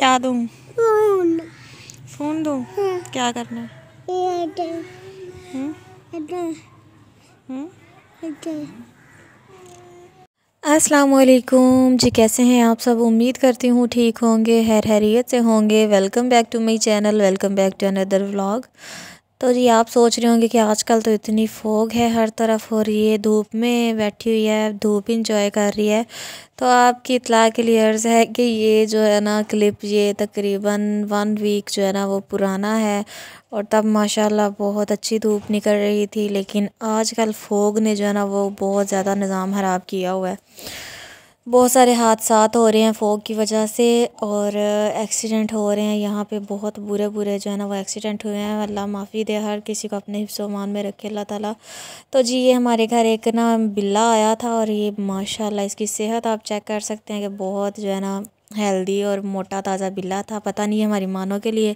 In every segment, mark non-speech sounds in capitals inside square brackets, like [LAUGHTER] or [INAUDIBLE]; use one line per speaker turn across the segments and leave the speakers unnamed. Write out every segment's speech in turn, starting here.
क्या दू phone phone दूँ हाँ। क्या करना हाँ?
हाँ? अस्सलाम वालेकुम जी कैसे हैं आप सब उम्मीद करती हूँ ठीक होंगे हैर हैरियत से होंगे welcome back to my channel welcome back to another vlog तो जी आप सोच रहे होंगे कि आजकल तो इतनी फोग है हर तरफ हो रही है धूप में बैठी हुई है धूप इंजॉय कर रही है तो आपकी इतला के लिए अर्ज़ है कि ये जो है ना क्लिप ये तकरीबन वन वीक जो है ना वो पुराना है और तब माशाल्लाह बहुत अच्छी धूप निकल रही थी लेकिन आजकल फोग ने जो है ना वो बहुत ज़्यादा निज़ाम ख़राब किया हुआ है बहुत सारे हादसात हो रहे हैं फ़ोग की वजह से और एक्सीडेंट हो रहे हैं यहाँ पे बहुत बुरे बुरे जो है ना वो एक्सीडेंट हुए हैं अल्लाह माफ़ी दे हर किसी को अपने हिफ्सोमान में रखे अल्लाह ताला तो जी ये हमारे घर एक ना बिल्ला आया था और ये माशाल्लाह इसकी सेहत आप चेक कर सकते हैं कि बहुत जो है ना हेल्दी और मोटा ताज़ा बिल्ला था पता नहीं हमारी मानों के लिए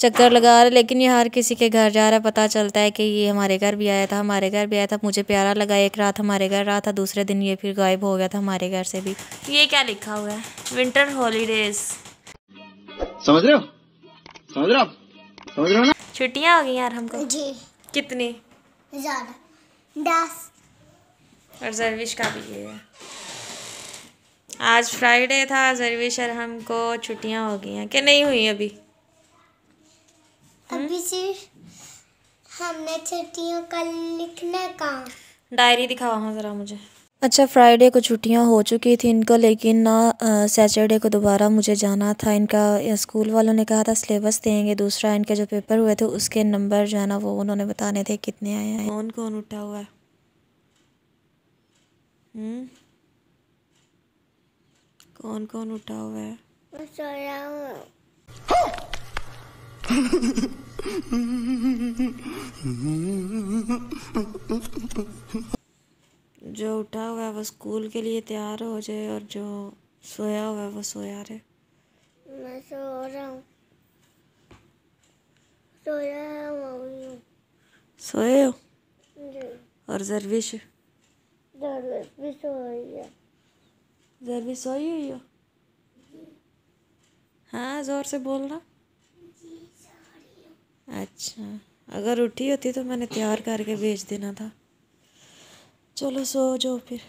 चक्कर लगा रहा लेकिन ये हर किसी के घर जा रहा है पता चलता है कि ये हमारे घर भी आया था हमारे घर भी आया था मुझे प्यारा लगा एक रात हमारे घर रहा था दूसरे दिन ये फिर गायब हो गया था हमारे घर से भी ये क्या लिखा हुआ है विंटर हॉलीडेज समझ रहे हो
समझ रहे हो समझ रहे हो ना
छुट्टियाँ हो गई यार हमको जी कितनी
ज़्यादा दस और जरविश का भी ये है आज फ्राइडे था जरवी शर्म को छुट्टियां हो गई हैं कि नहीं हुई अभी
अभी हम्म? सिर्फ हमने छुट्टियों का लिखने का डायरी दिखाओ हाँ ज़रा मुझे अच्छा फ्राइडे को छुट्टियां हो चुकी थी इनको लेकिन ना सैटरडे को दोबारा मुझे जाना था इनका स्कूल वालों ने कहा था सिलेबस देंगे दूसरा इनके जो पेपर हुए थे उसके नंबर जो है ना वो उन्होंने बताने थे कितने आए हैं कौन कौन उठा हुआ है हम्म? कौन कौन उठा हुआ है मैं सो रहा हूँ
जो उठा हुआ है वो स्कूल के लिए तैयार हो जाए और जो सोया हुआ है वो सोया रहे
मैं सो रहा हूँ सोया हूँ
सोए हो और जरविश जरविश सो रही है भी सोई हुई हो हाँ ज़ोर से बोल रहा अच्छा अगर उठी होती तो मैंने तैयार करके भेज देना था चलो सो जाओ फिर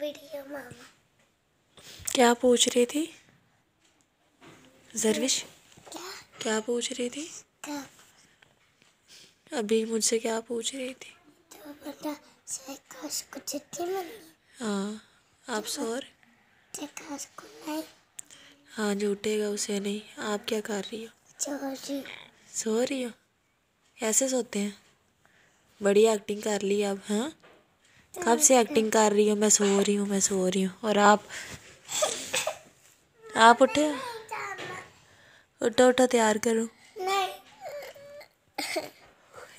वीडियो मामा क्या पूछ रही थी जरविश क्या क्या पूछ रही थी अभी मुझसे क्या पूछ रही थी हाँ आप सो रहे हाँ जो उठेगा उसे नहीं आप क्या कर रही हो सो रही हो ऐसे सोते हैं बड़ी एक्टिंग कर ली अब हाँ कब से एक्टिंग कर रही हो मैं सो रही हूँ मैं सो रही हूँ और आप आप उठे उठो उठो तैयार करो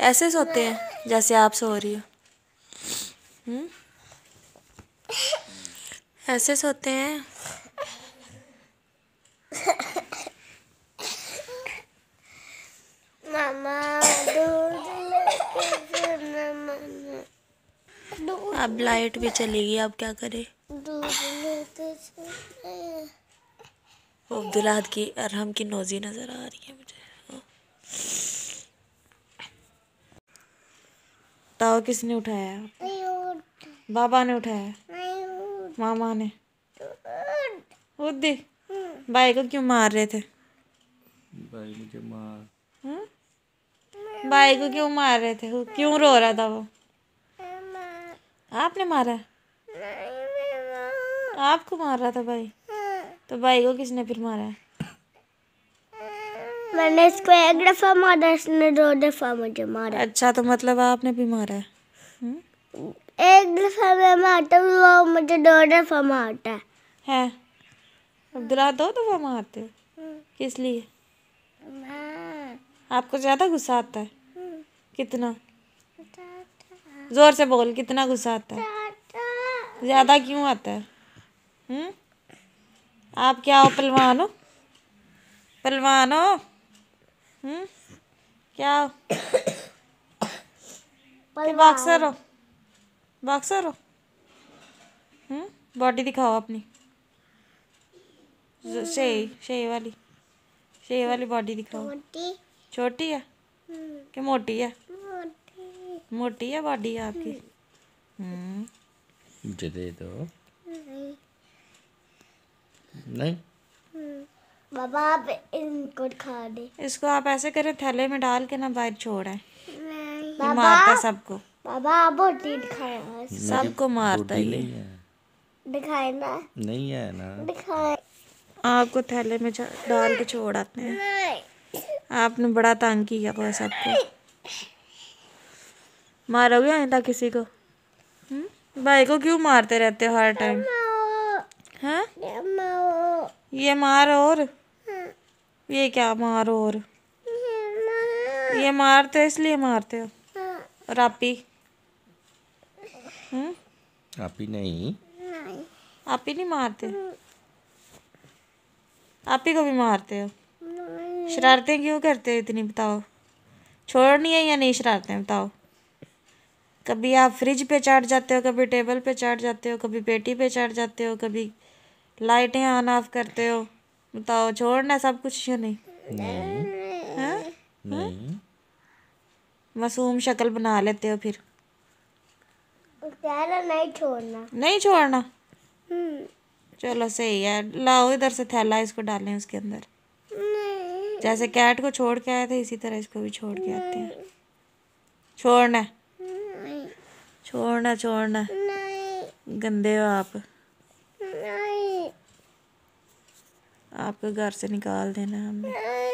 ऐसे सोते हैं जैसे आप सो रही हो हम्म? ऐसे सोते हैं
मामा अब लाइट भी चली गई अब क्या करे अब्दुल्लाद की अरहम की नोजी नज़र आ रही है मुझे
हाँ। ताओ किसने उठाया बाबा ने उठाया मामा ने खुद हम्म। भाई को क्यों मार रहे थे भाई मुझे मार हुँ? हम्म। भाई को क्यों मार रहे थे क्यों रो रहा था वो आपने मारा आपको मार रहा था भाई हाँ। तो भाई को किसने फिर मारा मैंने इसको एक दफा मारा इसने दो दफा मुझे मारा अच्छा तो मतलब आपने भी मारा है हुँ? हम्म। एक दफा में आता हूँ और मुझे दो दफा में आता है है अब्दुल्ला दो दफा तो में आते हो किस लिए आपको ज़्यादा गुस्सा आता है हम्म। कितना जोर से बोल कितना गुस्सा आता है ज़्यादा क्यों आता है हम्म आप क्या हो पलवान हो पलवान हो हुँ? हम्म? क्या हो बॉक्सर [COUGHS] हो बॉक्सर हो बॉडी हम्म? दिखाओ अपनी हम्म। शे शे वाली शे वाली बॉडी दिखाओ छोटी है हम्म। कि मोटी है मोटी है बॉडी आपकी मुझे दे दो नहीं बाबा आप इनको खा दे इसको आप ऐसे करें थैले में डाल के ना बाहर छोड़ आए मारता सबको बाबा अब रोटी दिखाना सबको मारता है ये ना नहीं है ना दिखाए आपको थैले में डाल के छोड़ आते
हैं
आपने बड़ा तंग किया हुआ सबको मारोगे आइंदा किसी को हुँ? हम्म? भाई को क्यों मारते रहते हो हर टाइम हाँ ये मार और ये क्या मार और ये मारते हो इसलिए मारते हो और आप ही हम्म?
आप ही नहीं
आप ही नहीं मारते आप ही कभी मारते हो शरारतें क्यों करते हो इतनी बताओ छोड़नी है या नहीं शरारतें बताओ कभी आप फ्रिज पे चढ़ जाते हो कभी टेबल पे चढ़ जाते हो कभी पेटी पे चढ़ जाते हो कभी लाइटें ऑन ऑफ करते हो बताओ छोड़ना है सब कुछ या नहीं
नहीं, हाँ? हाँ? नहीं।
मासूम शक्ल बना लेते हो फिर प्यारा नहीं छोड़ना नहीं छोड़ना हम्म। चलो सही है लाओ इधर से थैला इसको डालें उसके अंदर नहीं। जैसे कैट को छोड़ के आए थे इसी तरह इसको भी छोड़ के आते हैं छोड़ना छोड़ना छोड़ना नहीं गंदे हो आप
नहीं
आपको घर से निकाल देना हमें नहीं।